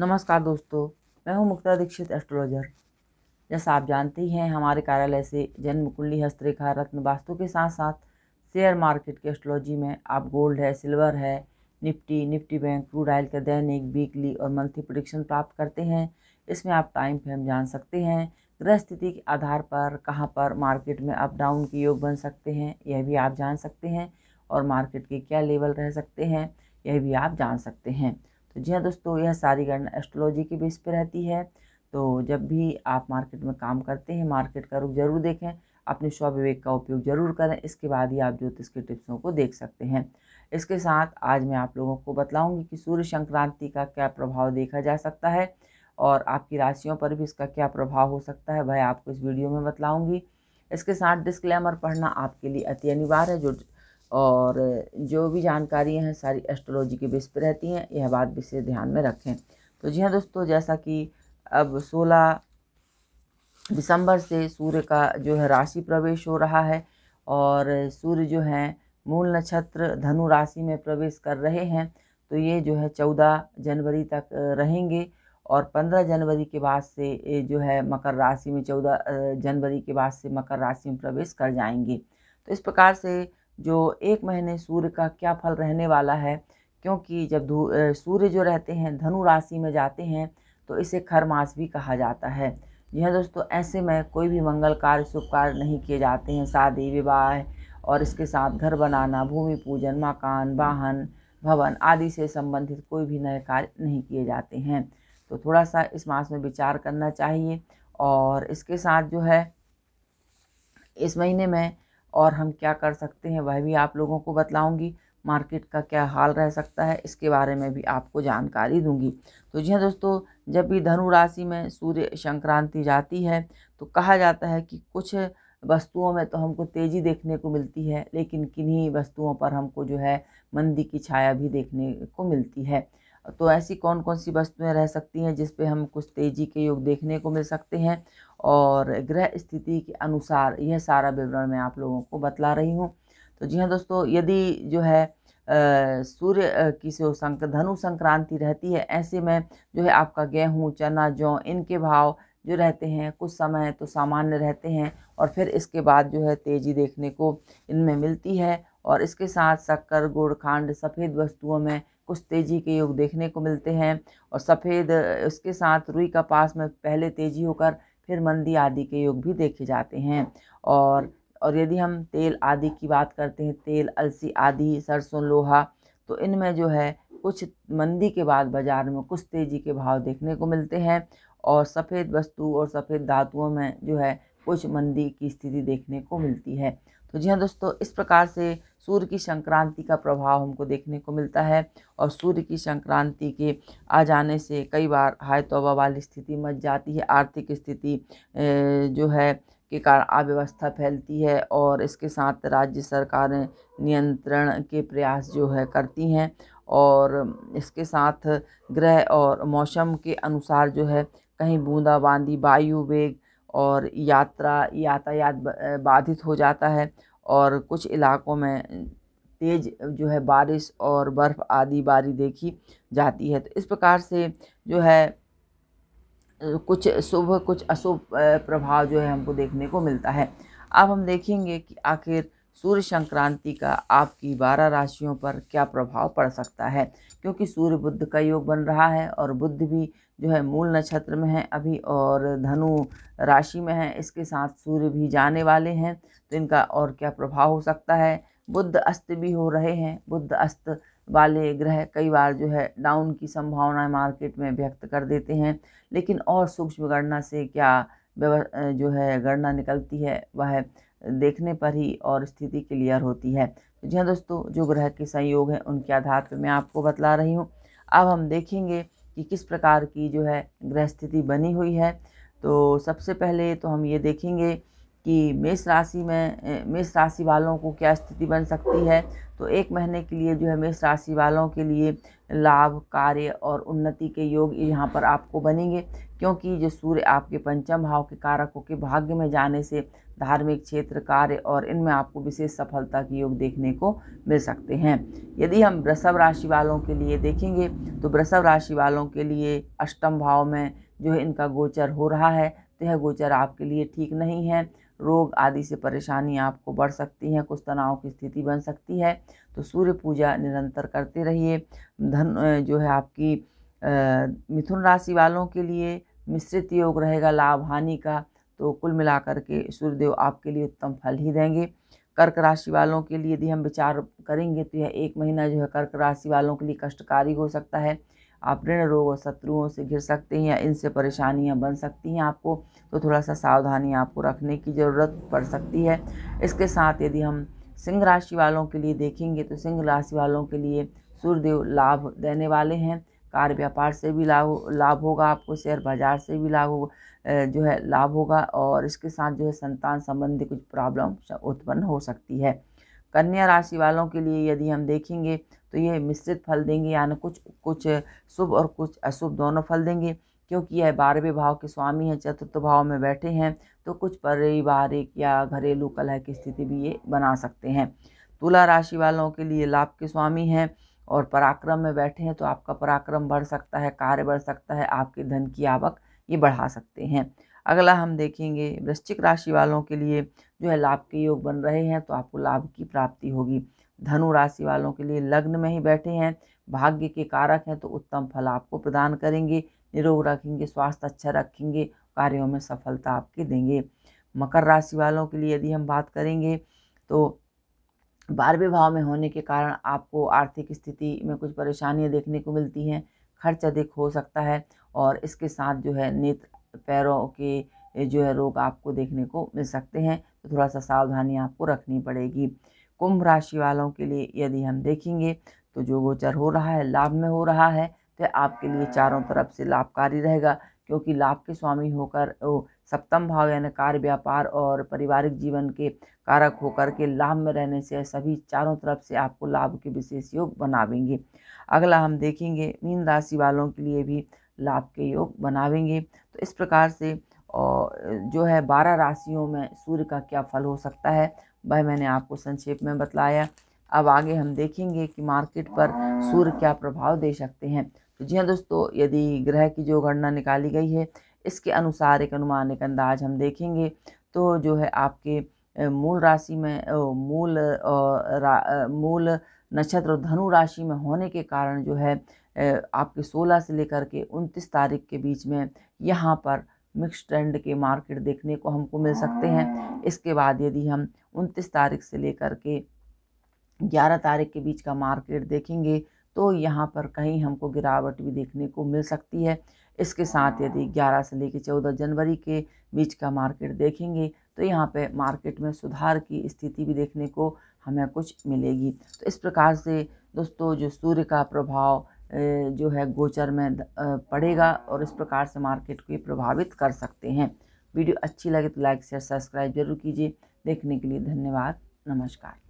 नमस्कार दोस्तों मैं हूं मुक्ता दीक्षित एस्ट्रोलॉजर जैसा आप जानते ही हैं हमारे कार्यालय से जन्म कुंडली हस्तरेखा रत्न वास्तु के साथ साथ शेयर मार्केट के एस्ट्रोलॉजी में आप गोल्ड है सिल्वर है Nifty Nifty Bank crude oil का दैनिक वीकली और मंथली प्रोडिक्शन प्राप्त करते हैं इसमें आप टाइम फ्रेम जान सकते हैं ग्रह स्थिति के आधार पर कहाँ पर मार्केट में अप डाउन के योग बन सकते हैं यह भी आप जान सकते हैं और मार्केट के क्या लेवल रह सकते हैं यह भी आप जान सकते हैं तो जी हाँ दोस्तों यह सारी गणना एस्ट्रोलॉजी के बेस पर रहती है तो जब भी आप मार्केट में काम करते हैं मार्केट का रुख जरूर देखें अपने स्व विवेक का उपयोग जरूर करें इसके बाद ही आप ज्योतिष के टिप्सों को देख सकते हैं इसके साथ आज मैं आप लोगों को बताऊंगी कि सूर्य संक्रांति का क्या प्रभाव देखा जा सकता है और आपकी राशियों पर भी इसका क्या प्रभाव हो सकता है वह आपको इस वीडियो में बताऊँगी इसके साथ डिस्क्लेमर पढ़ना आपके लिए अति अनिवार्य है जो और जो भी जानकारियाँ हैं सारी एस्ट्रोलॉजी के बेस पर रहती हैं यह बात विशेष ध्यान में रखें तो जी हाँ दोस्तों जैसा कि अब 16 दिसंबर से सूर्य का जो है राशि प्रवेश हो रहा है और सूर्य जो है मूल नक्षत्र धनु राशि में प्रवेश कर रहे हैं तो ये जो है चौदह जनवरी तक रहेंगे और पंद्रह जनवरी के बाद से जो है मकर राशि में चौदह जनवरी के बाद से मकर राशि में प्रवेश कर जाएंगे तो इस प्रकार से जो एक महीने सूर्य का क्या फल रहने वाला है क्योंकि जब सूर्य जो रहते हैं धनु राशि में जाते हैं तो इसे खर मास भी कहा जाता है जी हाँ दोस्तों ऐसे में कोई भी मंगल कार्य शुभ कार्य नहीं किए जाते हैं शादी विवाह और इसके साथ घर बनाना भूमि पूजन मकान वाहन भवन आदि से संबंधित कोई भी नए कार्य नहीं किए जाते हैं तो थोड़ा सा इस मास में विचार करना चाहिए और इसके साथ जो है इस महीने में और हम क्या कर सकते हैं वह भी आप लोगों को बतलाऊँगी मार्केट का क्या हाल रह सकता है इसके बारे में भी आपको जानकारी दूंगी तो जी हाँ दोस्तों जब भी धनु राशि में सूर्य संक्रांति जाती है तो कहा जाता है कि कुछ वस्तुओं में तो हमको तेज़ी देखने को मिलती है लेकिन किन्हीं वस्तुओं पर हमको जो है मंदी की छाया भी देखने को मिलती है तो ऐसी कौन कौन सी वस्तुएं रह सकती हैं जिस पे हम कुछ तेजी के योग देखने को मिल सकते हैं और ग्रह स्थिति के अनुसार यह सारा विवरण मैं आप लोगों को बतला रही हूँ तो जी हाँ दोस्तों यदि जो है सूर्य की से संक धनु संक्रांति रहती है ऐसे में जो है आपका गेहूँ चना जौ इनके भाव जो रहते हैं कुछ समय तो सामान्य रहते हैं और फिर इसके बाद जो है तेज़ी देखने को इनमें मिलती है और इसके साथ शक्कर गुड़ खांड सफ़ेद वस्तुओं में कुछ तेज़ी के योग देखने को मिलते हैं और सफ़ेद उसके साथ रुई का पास में पहले तेज़ी होकर फिर मंदी आदि के योग भी देखे जाते हैं और और यदि हम तेल आदि की बात करते हैं तेल अलसी आदि सरसों लोहा तो इनमें जो है कुछ मंदी के बाद बाज़ार में कुछ तेज़ी के भाव देखने को मिलते हैं और सफ़ेद वस्तु और सफ़ेद धातुओं में जो है कुछ मंदी की स्थिति देखने को मिलती है तो जी हाँ दोस्तों इस प्रकार से सूर्य की संक्रांति का प्रभाव हमको देखने को मिलता है और सूर्य की संक्रांति के आ जाने से कई बार हाय तोबा वाली स्थिति मच जाती है आर्थिक स्थिति जो है के कारण अव्यवस्था फैलती है और इसके साथ राज्य सरकारें नियंत्रण के प्रयास जो है करती हैं और इसके साथ ग्रह और मौसम के अनुसार जो है कहीं बूंदाबांदी वायु वेग और यात्रा यातायात बाधित हो जाता है और कुछ इलाक़ों में तेज़ जो है बारिश और बर्फ़ आदि बारी देखी जाती है तो इस प्रकार से जो है कुछ शुभ कुछ अशुभ प्रभाव जो है हमको देखने को मिलता है अब हम देखेंगे कि आखिर सूर्य संक्रांति का आपकी बारह राशियों पर क्या प्रभाव पड़ सकता है क्योंकि सूर्य बुद्ध का योग बन रहा है और बुद्ध भी जो है मूल नक्षत्र में है अभी और धनु राशि में है इसके साथ सूर्य भी जाने वाले हैं तो इनका और क्या प्रभाव हो सकता है बुद्ध अस्त भी हो रहे हैं बुद्ध अस्त वाले ग्रह कई बार जो है डाउन की संभावनाएं मार्केट में व्यक्त कर देते हैं लेकिन और सूक्ष्म गणना से क्या जो है गणना निकलती है वह देखने पर ही और स्थिति क्लियर होती है तो जी हाँ दोस्तों जो ग्रह के संयोग हैं उनके आधार पर मैं आपको बतला रही हूँ अब हम देखेंगे कि किस प्रकार की जो है ग्रह स्थिति बनी हुई है तो सबसे पहले तो हम ये देखेंगे कि मेष राशि में मेष राशि वालों को क्या स्थिति बन सकती है तो एक महीने के लिए जो है मेष राशि वालों के लिए लाभ कार्य और उन्नति के योग यहाँ पर आपको बनेंगे क्योंकि जो सूर्य आपके पंचम भाव के कारकों के भाग्य में जाने से धार्मिक क्षेत्र कार्य और इनमें आपको विशेष सफलता के योग देखने को मिल सकते हैं यदि हम वृषभ राशि वालों के लिए देखेंगे तो वृषभ राशि वालों के लिए अष्टम भाव में जो है इनका गोचर हो रहा है तो यह गोचर आपके लिए ठीक नहीं है रोग आदि से परेशानी आपको बढ़ सकती है कुछ तनाव की स्थिति बन सकती है तो सूर्य पूजा निरंतर करते रहिए धन जो है आपकी मिथुन राशि वालों के लिए मिश्रित योग रहेगा लाभ हानि का तो कुल मिलाकर के सूर्यदेव आपके लिए उत्तम फल ही देंगे कर्क राशि वालों के लिए यदि हम विचार करेंगे तो यह एक महीना जो है कर्क राशि वालों के लिए कष्टकारी हो सकता है आप ऋण रोग और शत्रुओं से घिर सकते हैं या इनसे परेशानियां बन सकती हैं आपको तो थोड़ा सा सावधानी आपको रखने की ज़रूरत पड़ सकती है इसके साथ यदि हम सिंह राशि वालों के लिए देखेंगे तो सिंह राशि वालों के लिए सूर्यदेव लाभ देने वाले हैं कार व्यापार से भी लाभ लाभ होगा आपको शेयर बाजार से भी लाभ जो है लाभ होगा और इसके साथ जो है संतान संबंधी कुछ प्रॉब्लम उत्पन्न हो सकती है कन्या राशि वालों के लिए यदि हम देखेंगे तो ये मिश्रित फल देंगे यानी कुछ कुछ शुभ और कुछ अशुभ दोनों फल देंगे क्योंकि यह बारहवें भाव के स्वामी हैं चतुर्थ भाव में बैठे हैं तो कुछ पारिवारिक या घरेलू कलह की स्थिति भी ये बना सकते हैं तुला राशि वालों के लिए लाभ के स्वामी हैं और पराक्रम में बैठे हैं तो आपका पराक्रम बढ़ सकता है कार्य बढ़ सकता है आपके धन की आवक ये बढ़ा सकते हैं अगला हम देखेंगे वृश्चिक राशि वालों के लिए जो है लाभ के योग बन रहे हैं तो आपको लाभ की प्राप्ति होगी धनु राशि वालों के लिए लग्न में ही बैठे हैं भाग्य के कारक हैं तो उत्तम फल आपको प्रदान करेंगे निरोग रखेंगे स्वास्थ्य अच्छा रखेंगे कार्यों में सफलता आपके देंगे मकर राशि वालों के लिए यदि हम बात करेंगे तो बारहवें भाव में होने के कारण आपको आर्थिक स्थिति में कुछ परेशानियां देखने को मिलती हैं खर्च अधिक हो सकता है और इसके साथ जो है नेत्र पैरों के जो है रोग आपको देखने को मिल सकते हैं तो थोड़ा सा सावधानी आपको रखनी पड़ेगी कुंभ राशि वालों के लिए यदि हम देखेंगे तो जो गोचर हो रहा है लाभ में हो रहा है तो आपके लिए चारों तरफ से लाभकारी रहेगा क्योंकि लाभ के स्वामी होकर सप्तम भाव यानी कार्य व्यापार और पारिवारिक जीवन के कारक होकर के लाभ में रहने से सभी चारों तरफ से आपको लाभ के विशेष योग बनावेंगे अगला हम देखेंगे मीन राशि वालों के लिए भी लाभ के योग बनावेंगे तो इस प्रकार से और जो है बारह राशियों में सूर्य का क्या फल हो सकता है वह मैंने आपको संक्षेप में बतलाया अब आगे हम देखेंगे कि मार्केट पर सूर्य क्या प्रभाव दे सकते हैं तो जी हाँ दोस्तों यदि ग्रह की जो गणना निकाली गई है इसके अनुसार एक अनुमान एक अंदाज हम देखेंगे तो जो है आपके मूल राशि में मूल मूल नक्षत्र धनु राशि में होने के कारण जो है आपके 16 से लेकर के 29 तारीख के बीच में यहाँ पर मिक्स ट्रेंड के मार्केट देखने को हमको मिल सकते हैं इसके बाद यदि हम 29 तारीख से लेकर के 11 तारीख के बीच का मार्केट देखेंगे तो यहाँ पर कहीं हमको गिरावट भी देखने को मिल सकती है इसके साथ यदि 11 से लेकर 14 जनवरी के बीच का मार्केट देखेंगे तो यहाँ पे मार्केट में सुधार की स्थिति भी देखने को हमें कुछ मिलेगी तो इस प्रकार से दोस्तों जो सूर्य का प्रभाव जो है गोचर में पड़ेगा और इस प्रकार से मार्केट को ये प्रभावित कर सकते हैं वीडियो अच्छी लगे तो लाइक शेयर सब्सक्राइब जरूर कीजिए देखने के लिए धन्यवाद नमस्कार